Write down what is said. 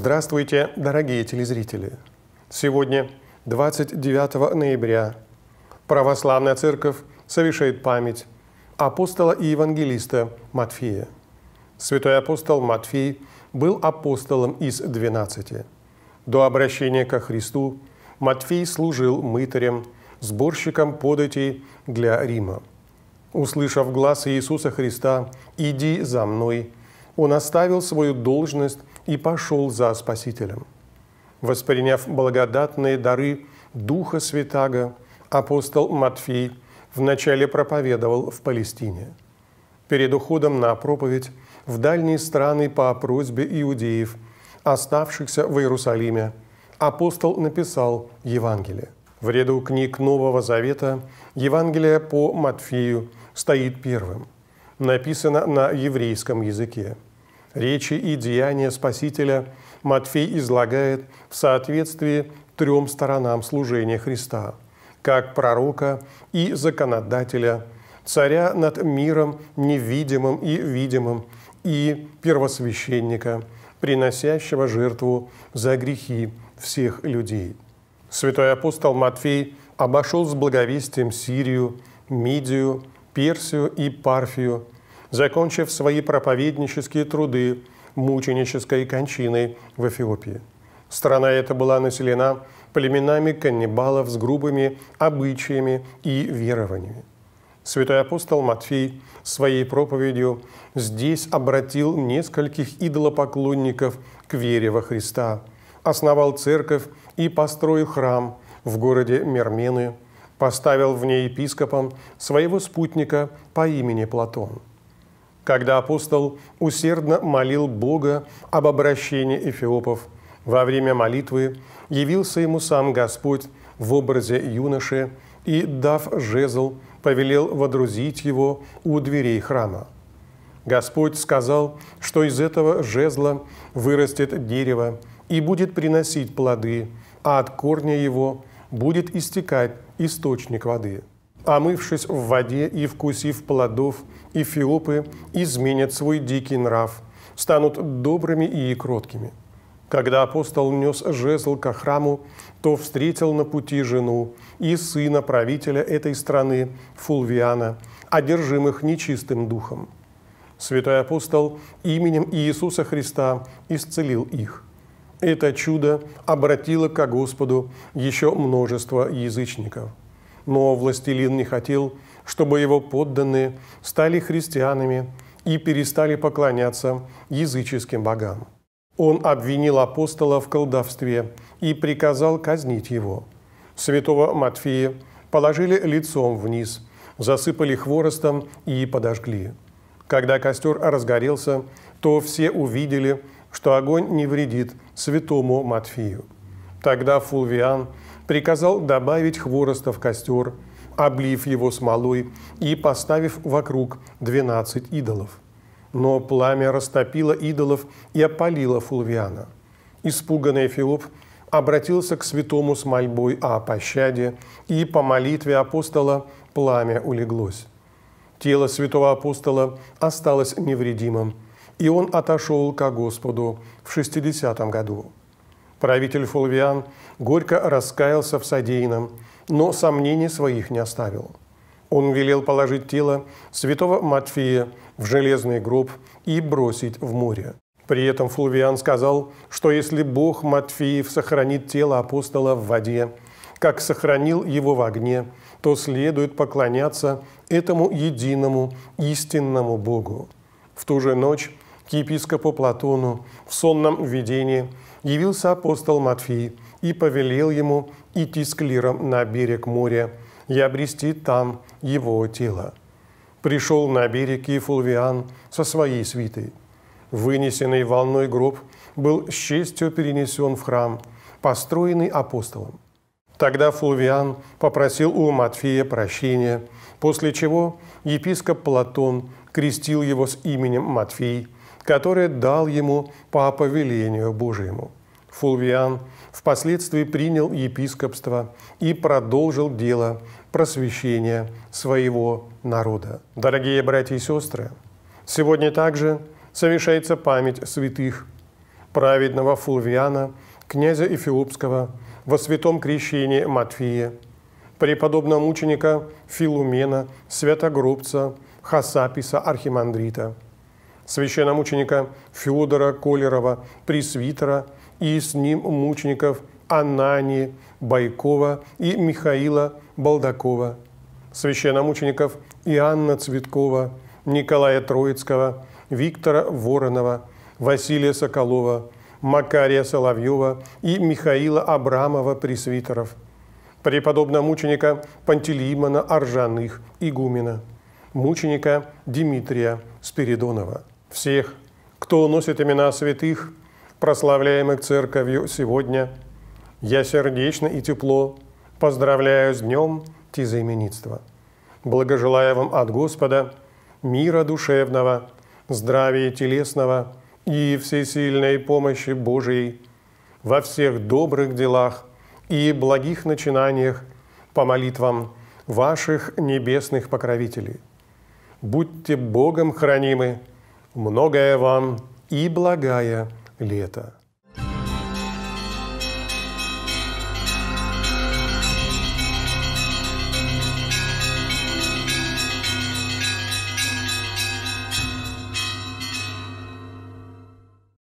Здравствуйте, дорогие телезрители! Сегодня, 29 ноября, Православная Церковь совершает память апостола и евангелиста Матфея. Святой апостол Матфей был апостолом из двенадцати. До обращения ко Христу Матфей служил мытарем, сборщиком податей для Рима. Услышав глаз Иисуса Христа «Иди за мной», он оставил свою должность и пошел за Спасителем. Восприняв благодатные дары Духа Святаго, апостол Матфей вначале проповедовал в Палестине. Перед уходом на проповедь в дальние страны по просьбе иудеев, оставшихся в Иерусалиме, апостол написал Евангелие. В ряду книг Нового Завета Евангелие по Матфею стоит первым. Написано на еврейском языке – Речи и деяния Спасителя Матфей излагает в соответствии трем сторонам служения Христа, как пророка и законодателя, царя над миром невидимым и видимым, и первосвященника, приносящего жертву за грехи всех людей. Святой апостол Матфей обошел с благовестием Сирию, Мидию, Персию и Парфию – закончив свои проповеднические труды мученической кончиной в Эфиопии. Страна эта была населена племенами каннибалов с грубыми обычаями и верованиями. Святой апостол Матфей своей проповедью здесь обратил нескольких идолопоклонников к вере во Христа, основал церковь и построил храм в городе Мермены, поставил в ней епископом своего спутника по имени Платон – когда апостол усердно молил Бога об обращении эфиопов. Во время молитвы явился ему сам Господь в образе юноши и, дав жезл, повелел водрузить его у дверей храма. Господь сказал, что из этого жезла вырастет дерево и будет приносить плоды, а от корня его будет истекать источник воды омывшись в воде и вкусив плодов, эфиопы изменят свой дикий нрав, станут добрыми и кроткими. Когда апостол нес жезл ко храму, то встретил на пути жену и сына правителя этой страны, Фулвиана, одержимых нечистым духом. Святой апостол именем Иисуса Христа исцелил их. Это чудо обратило ко Господу еще множество язычников – но властелин не хотел, чтобы его подданные стали христианами и перестали поклоняться языческим богам. Он обвинил апостола в колдовстве и приказал казнить его. Святого Матфея положили лицом вниз, засыпали хворостом и подожгли. Когда костер разгорелся, то все увидели, что огонь не вредит святому Матфею. Тогда Фулвиан – приказал добавить хвороста в костер, облив его смолой и поставив вокруг двенадцать идолов. Но пламя растопило идолов и опалило Фулвиана. Испуганный Филипп обратился к святому с мольбой о пощаде, и по молитве апостола пламя улеглось. Тело святого апостола осталось невредимым, и он отошел ко Господу в 60 году. Правитель Фулвиан горько раскаялся в содеянном, но сомнений своих не оставил. Он велел положить тело святого Матфея в железный гроб и бросить в море. При этом Флувиан сказал, что если Бог Матфеев сохранит тело апостола в воде, как сохранил его в огне, то следует поклоняться этому единому истинному Богу. В ту же ночь к епископу Платону в сонном видении – явился апостол Матфий и повелел ему идти с клиром на берег моря и обрести там его тело. Пришел на берег и Фулвиан со своей свитой. Вынесенный волной гроб был с честью перенесен в храм, построенный апостолом. Тогда Флавиан попросил у Матфея прощения, после чего епископ Платон крестил его с именем Матфей – которое дал ему по повелению Божьему. Фулвиан впоследствии принял епископство и продолжил дело просвещения своего народа. Дорогие братья и сестры, сегодня также совершается память святых праведного Фулвиана, князя Эфиопского, во святом крещении Матфея, преподобного мученика Филумена, святогробца, Хасаписа, архимандрита – священномученика Федора Колерова, пресвитера и с ним мучеников Анани Байкова и Михаила Балдакова, священномучеников Иоанна Цветкова, Николая Троицкого, Виктора Воронова, Василия Соколова, Макария Соловьева и Михаила Абрамова пресвитеров, преподобного мученика Пантелеймона Аржаных, игумена, мученика Дмитрия Спиридонова всех, кто носит имена святых, прославляемых Церковью сегодня, я сердечно и тепло поздравляю с днем тезаименитства. Благожелаю вам от Господа мира душевного, здравия телесного и всесильной помощи Божией во всех добрых делах и благих начинаниях по молитвам ваших небесных покровителей. Будьте Богом хранимы – многое вам и благая лето.